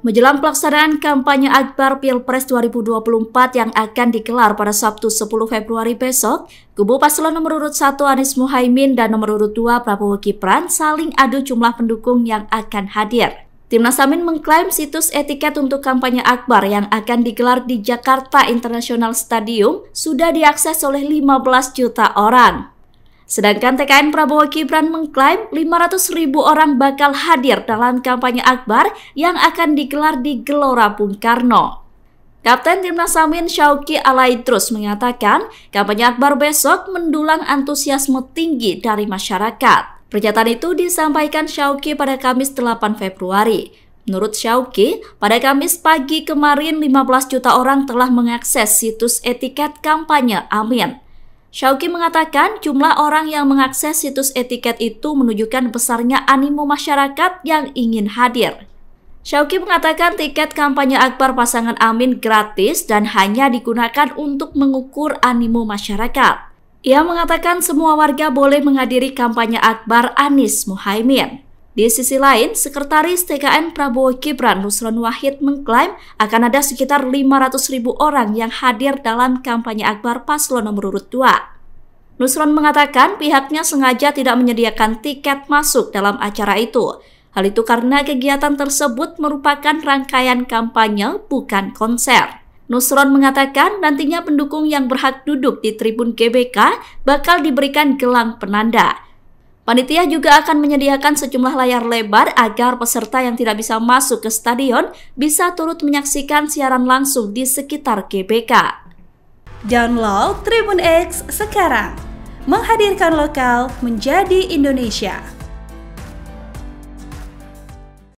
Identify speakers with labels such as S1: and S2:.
S1: Menjelang pelaksanaan kampanye Akbar Pilpres 2024 yang akan digelar pada Sabtu 10 Februari besok, kubu paslon nomor urut 1 Anies Muhaimin dan nomor urut 2 Prabowo Gibran saling adu jumlah pendukung yang akan hadir. Timnas Amin mengklaim situs etiket untuk kampanye Akbar yang akan digelar di Jakarta International Stadium sudah diakses oleh 15 juta orang. Sedangkan TKN Prabowo Gibran mengklaim 500 ribu orang bakal hadir dalam kampanye Akbar yang akan digelar di Gelora Bung Karno. Kapten Timnas Amin Syauki Alaidrus mengatakan kampanye Akbar besok mendulang antusiasme tinggi dari masyarakat. Pernyataan itu disampaikan Syauki pada Kamis 8 Februari. Menurut Syauki, pada Kamis pagi kemarin 15 juta orang telah mengakses situs etiket kampanye Amin. Shauki mengatakan jumlah orang yang mengakses situs etiket itu menunjukkan besarnya animo masyarakat yang ingin hadir. Shauki mengatakan tiket kampanye Akbar pasangan Amin gratis dan hanya digunakan untuk mengukur animo masyarakat. Ia mengatakan semua warga boleh menghadiri kampanye Akbar Anis Muhaimin. Di sisi lain, Sekretaris TKN Prabowo Gibran Nusron Wahid mengklaim akan ada sekitar 500 ribu orang yang hadir dalam kampanye Akbar Paslon nomor urut 2. Nusron mengatakan pihaknya sengaja tidak menyediakan tiket masuk dalam acara itu. Hal itu karena kegiatan tersebut merupakan rangkaian kampanye, bukan konser. Nusron mengatakan nantinya pendukung yang berhak duduk di tribun GBK bakal diberikan gelang penanda Panitia juga akan menyediakan sejumlah layar lebar agar peserta yang tidak bisa masuk ke stadion bisa turut menyaksikan siaran langsung di sekitar GBK. Download Tribun X sekarang, menghadirkan lokal menjadi Indonesia.